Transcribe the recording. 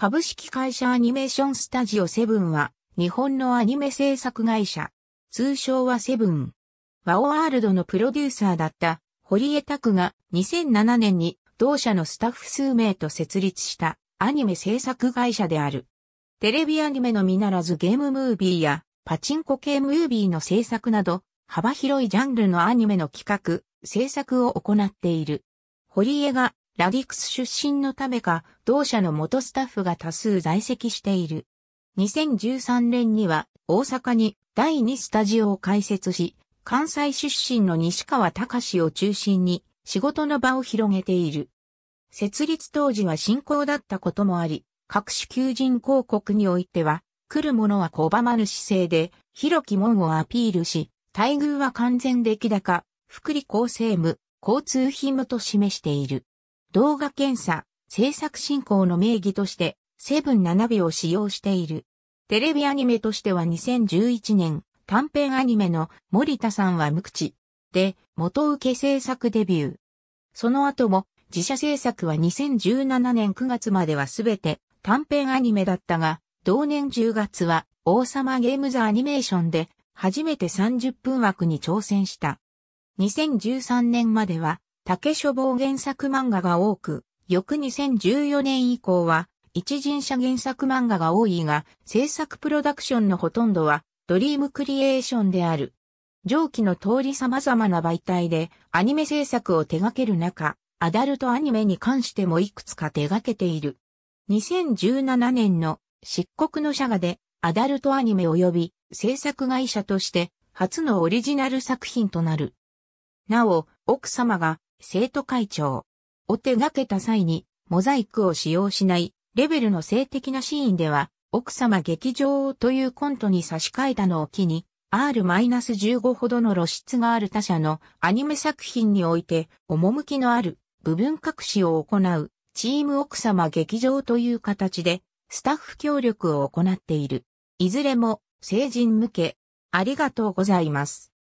株式会社アニメーションスタジオセブンは、日本のアニメ制作会社、通称はセブン。ワオワールドのプロデューサーだった、堀江拓が2007年に同社のスタッフ数名と設立したアニメ制作会社である。テレビアニメのみならずゲームムービーやパチンコ系ムービーの制作など幅広いジャンルのアニメの企画、制作を行っている。堀江がラディクス出身のためか、同社の元スタッフが多数在籍している。2013年には大阪に第2スタジオを開設し、関西出身の西川隆を中心に仕事の場を広げている。設立当時は新興だったこともあり、各種求人広告においては、来る者は拒まぬ姿勢で、広き門をアピールし、待遇は完全出来高、福利厚生務、交通費務と示している。動画検査、制作進行の名義として、セブン7秒を使用している。テレビアニメとしては2011年、短編アニメの森田さんは無口で元受け制作デビュー。その後も自社制作は2017年9月まではすべて短編アニメだったが、同年10月は王様ゲームズアニメーションで初めて30分枠に挑戦した。2013年までは竹書房原作漫画が多く、翌2014年以降は、一人者原作漫画が多いが、制作プロダクションのほとんどは、ドリームクリエーションである。上記の通り様々な媒体でアニメ制作を手掛ける中、アダルトアニメに関してもいくつか手掛けている。2017年の漆黒の社画でアダルトアニメ及び制作会社として初のオリジナル作品となる。なお、奥様が生徒会長を手掛けた際に、モザイクを使用しないレベルの性的なシーンでは、奥様劇場というコントに差し替えたのを機に、R-15 ほどの露出がある他社のアニメ作品において、趣のある部分隠しを行う、チーム奥様劇場という形で、スタッフ協力を行っている。いずれも、成人向け、ありがとうございます。